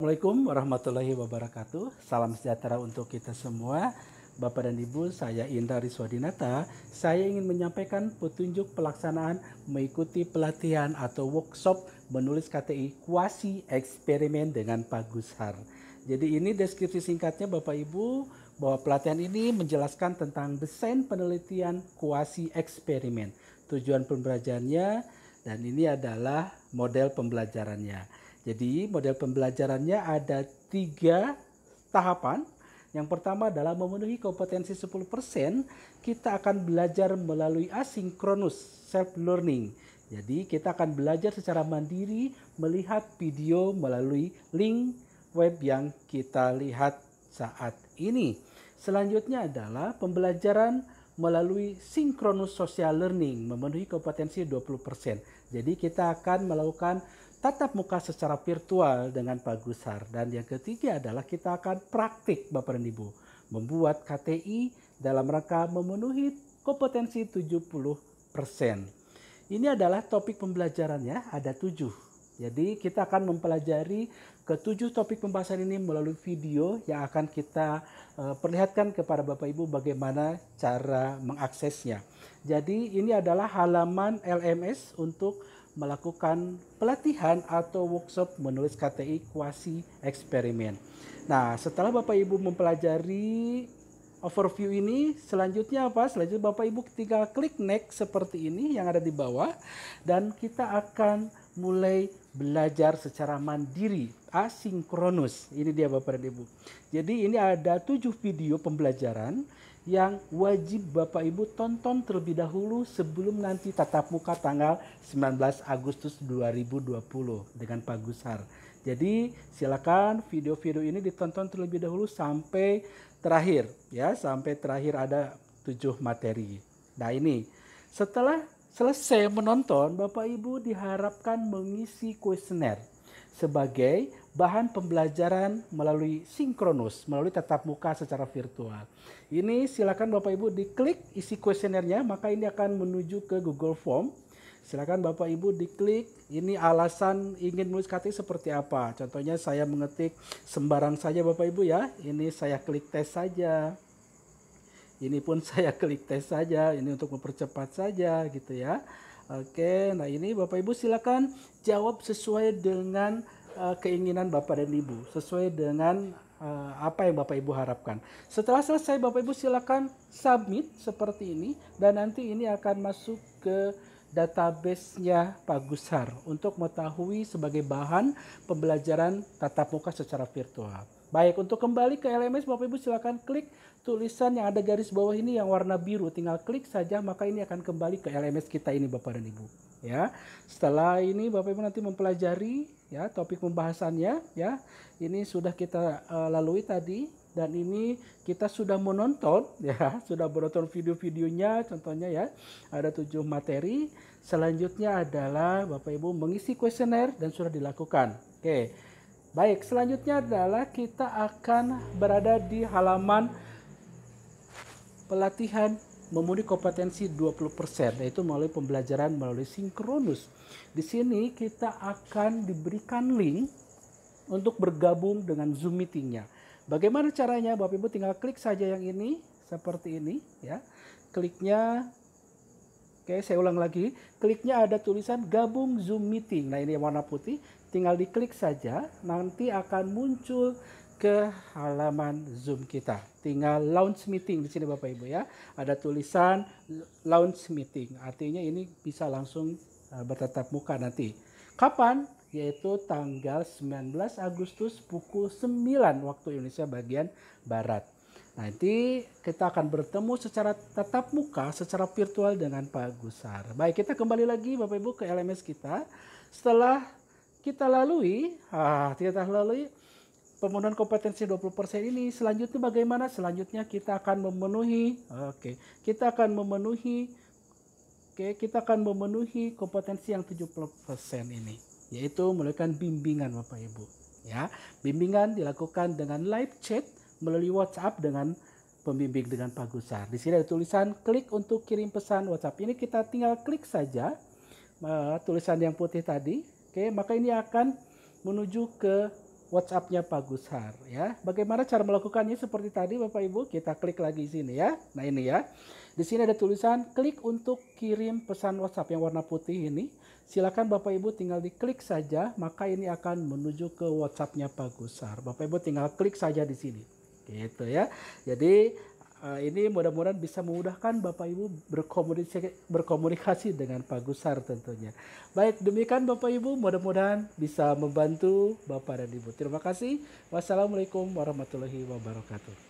Assalamualaikum warahmatullahi wabarakatuh. Salam sejahtera untuk kita semua. Bapak dan Ibu, saya Indra Riswadinata. Saya ingin menyampaikan petunjuk pelaksanaan mengikuti pelatihan atau workshop menulis KTI kuasi eksperimen dengan Pak Gushar. Jadi ini deskripsi singkatnya Bapak Ibu bahwa pelatihan ini menjelaskan tentang desain penelitian kuasi eksperimen, tujuan pembelajarannya, dan ini adalah model pembelajarannya. Jadi model pembelajarannya ada tiga tahapan. Yang pertama adalah memenuhi kompetensi 10%, kita akan belajar melalui asinkronus self-learning. Jadi kita akan belajar secara mandiri melihat video melalui link web yang kita lihat saat ini. Selanjutnya adalah pembelajaran melalui sinkronus social learning memenuhi kompetensi 20%. Jadi kita akan melakukan tatap muka secara virtual dengan Pak Gusar. Dan yang ketiga adalah kita akan praktik Bapak dan Ibu. Membuat KTI dalam rangka memenuhi kompetensi 70%. Ini adalah topik pembelajarannya, ada tujuh jadi kita akan mempelajari ketujuh topik pembahasan ini melalui video yang akan kita eh, perlihatkan kepada Bapak Ibu bagaimana cara mengaksesnya. Jadi ini adalah halaman LMS untuk melakukan pelatihan atau workshop menulis KTI kuasi eksperimen. Nah, setelah Bapak Ibu mempelajari overview ini, selanjutnya apa? Selanjutnya Bapak Ibu tinggal klik next seperti ini yang ada di bawah dan kita akan mulai belajar secara mandiri asinkronus. Ini dia Bapak dan Ibu. Jadi ini ada tujuh video pembelajaran yang wajib Bapak Ibu tonton terlebih dahulu sebelum nanti tatap muka tanggal 19 Agustus 2020 dengan Pak Gusar. Jadi silakan video-video ini ditonton terlebih dahulu sampai terakhir ya, sampai terakhir ada tujuh materi. Nah ini setelah selesai menonton, Bapak Ibu diharapkan mengisi kuesioner sebagai bahan pembelajaran melalui sinkronus, melalui tatap muka secara virtual. Ini silakan Bapak Ibu diklik isi kuesionernya, maka ini akan menuju ke Google Form. Silakan Bapak Ibu diklik ini alasan ingin menulis KTI seperti apa. Contohnya saya mengetik sembarang saja Bapak Ibu ya. Ini saya klik tes saja ini pun saya klik tes saja ini untuk mempercepat saja gitu ya Oke nah ini Bapak Ibu silakan jawab sesuai dengan uh, keinginan Bapak dan Ibu sesuai dengan uh, apa yang Bapak Ibu harapkan setelah selesai Bapak Ibu silakan submit seperti ini dan nanti ini akan masuk ke database-nya Pak Gusar untuk mengetahui sebagai bahan pembelajaran tatap muka secara virtual. Baik, untuk kembali ke LMS Bapak Ibu silakan klik tulisan yang ada garis bawah ini yang warna biru. Tinggal klik saja maka ini akan kembali ke LMS kita ini Bapak dan Ibu. Ya. Setelah ini Bapak Ibu nanti mempelajari ya topik pembahasannya ya. Ini sudah kita uh, lalui tadi dan ini kita sudah menonton ya, sudah menonton video-videonya contohnya ya. Ada tujuh materi. Selanjutnya adalah Bapak Ibu mengisi kuesioner dan sudah dilakukan. Oke. Okay. Baik, selanjutnya adalah kita akan berada di halaman pelatihan memenuhi kompetensi 20% yaitu melalui pembelajaran melalui sinkronus. Di sini kita akan diberikan link untuk bergabung dengan Zoom meetingnya. Bagaimana caranya? Bapak Ibu tinggal klik saja yang ini seperti ini ya. Kliknya Oke, saya ulang lagi. Kliknya ada tulisan gabung Zoom meeting. Nah, ini warna putih. Tinggal diklik saja, nanti akan muncul ke halaman Zoom kita. Tinggal launch meeting di sini Bapak Ibu ya. Ada tulisan launch meeting. Artinya ini bisa langsung eh, bertatap muka nanti. Kapan? Yaitu tanggal 19 Agustus pukul 9 waktu Indonesia bagian Barat. Nanti kita akan bertemu secara tatap muka, secara virtual dengan Pak Gusar. Baik, kita kembali lagi Bapak Ibu ke LMS kita. Setelah kita lalui, ah, kita lalui pemenuhan kompetensi 20% ini. Selanjutnya bagaimana? Selanjutnya kita akan memenuhi, oke, okay, kita akan memenuhi, oke, okay, kita akan memenuhi kompetensi yang 70% ini, yaitu melakukan bimbingan Bapak Ibu. Ya, bimbingan dilakukan dengan live chat melalui WhatsApp dengan pembimbing dengan Pak Gusar. Di sini ada tulisan klik untuk kirim pesan WhatsApp. Ini kita tinggal klik saja uh, tulisan yang putih tadi Oke, maka ini akan menuju ke WhatsApp-nya Pak Gushar ya. Bagaimana cara melakukannya seperti tadi Bapak Ibu? Kita klik lagi sini ya. Nah, ini ya. Di sini ada tulisan klik untuk kirim pesan WhatsApp yang warna putih ini. Silakan Bapak Ibu tinggal diklik saja, maka ini akan menuju ke WhatsApp-nya Pak Gushar. Bapak Ibu tinggal klik saja di sini. Gitu ya. Jadi uh, ini mudah-mudahan bisa memudahkan Bapak Ibu berkomunikasi, berkomunikasi dengan Pak Gusar tentunya. Baik, demikian Bapak Ibu mudah-mudahan bisa membantu Bapak dan Ibu. Terima kasih. Wassalamualaikum warahmatullahi wabarakatuh.